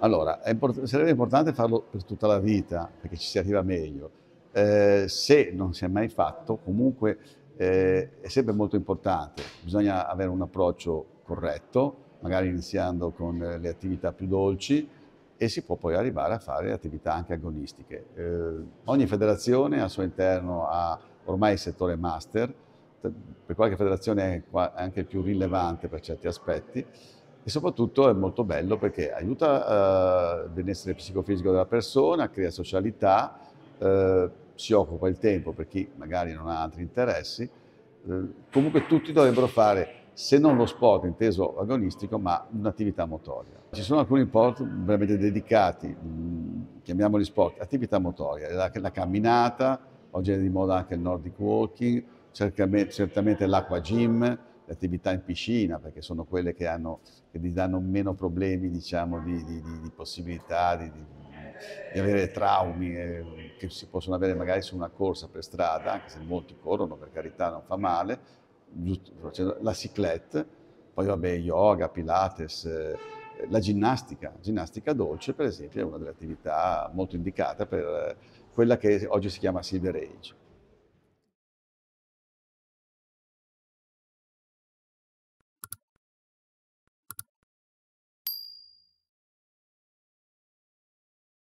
Allora, import- sarebbe importante farlo per tutta la vita, perché ci si arriva meglio. Eh, se non si è mai fatto, comunque eh, è sempre molto importante. Bisogna avere un approccio corretto, magari iniziando con le attività più dolci e si può poi arrivare a fare attività anche agonistiche. Eh, ogni federazione al suo interno ha ormai il settore master, per qualche federazione è anche più rilevante per certi aspetti, e soprattutto è molto bello perché aiuta eh, il benessere psicofisico della persona, crea socialità, eh, si occupa il tempo per chi magari non ha altri interessi. Eh, comunque tutti dovrebbero fare, se non lo sport inteso agonistico, ma un'attività motoria. Ci sono alcuni sport veramente dedicati, mh, mm, chiamiamoli sport, attività motoria, la, la camminata, oggi è di moda anche il nordic walking, certamente, certamente l'acqua gym, le attività in piscina, perché sono quelle che, hanno, che ti danno meno problemi diciamo, di, di, di, di, possibilità di, avere traumi eh, che si possono avere magari su una corsa per strada, anche se molti corrono, per carità non fa male, la ciclette, poi vabbè yoga, pilates, eh, la ginnastica, ginnastica dolce per esempio è una delle attività molto indicate per quella che oggi si chiama Silver Age.